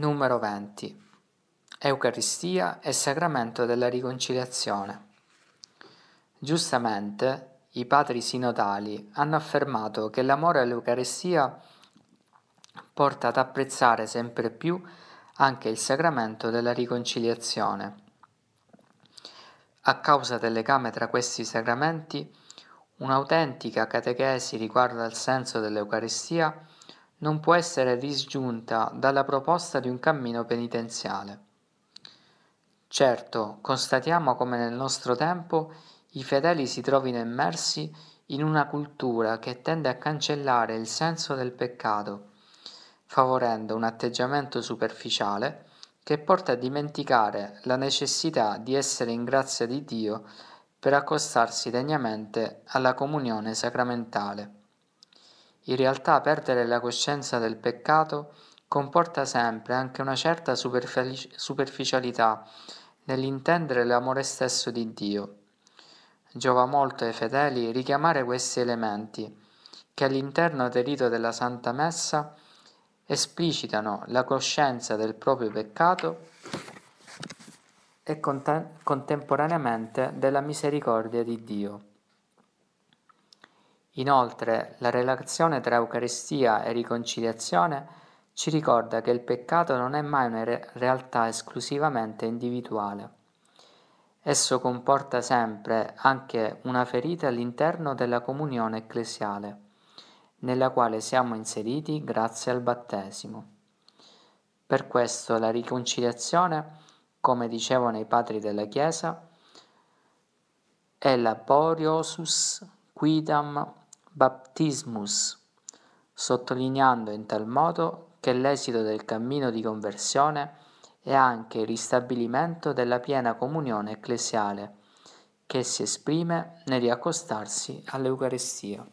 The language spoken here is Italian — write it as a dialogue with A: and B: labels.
A: Numero 20. Eucaristia e sacramento della riconciliazione. Giustamente, i padri sinodali hanno affermato che l'amore all'Eucaristia porta ad apprezzare sempre più anche il sacramento della riconciliazione. A causa del legame tra questi sacramenti, un'autentica catechesi riguardo al senso dell'Eucaristia non può essere disgiunta dalla proposta di un cammino penitenziale. Certo, constatiamo come nel nostro tempo i fedeli si trovino immersi in una cultura che tende a cancellare il senso del peccato, favorendo un atteggiamento superficiale che porta a dimenticare la necessità di essere in grazia di Dio per accostarsi degnamente alla comunione sacramentale. In realtà perdere la coscienza del peccato comporta sempre anche una certa superficialità nell'intendere l'amore stesso di Dio. Giova molto ai fedeli richiamare questi elementi che all'interno del rito della Santa Messa esplicitano la coscienza del proprio peccato e contemporaneamente della misericordia di Dio. Inoltre, la relazione tra Eucaristia e riconciliazione ci ricorda che il peccato non è mai una re- realtà esclusivamente individuale. Esso comporta sempre anche una ferita all'interno della comunione ecclesiale, nella quale siamo inseriti grazie al battesimo. Per questo la riconciliazione, come dicevano i padri della Chiesa, è laboriosus quidam baptismus, sottolineando in tal modo che l'esito del cammino di conversione è anche il ristabilimento della piena comunione ecclesiale, che si esprime nel riaccostarsi all'Eucarestia.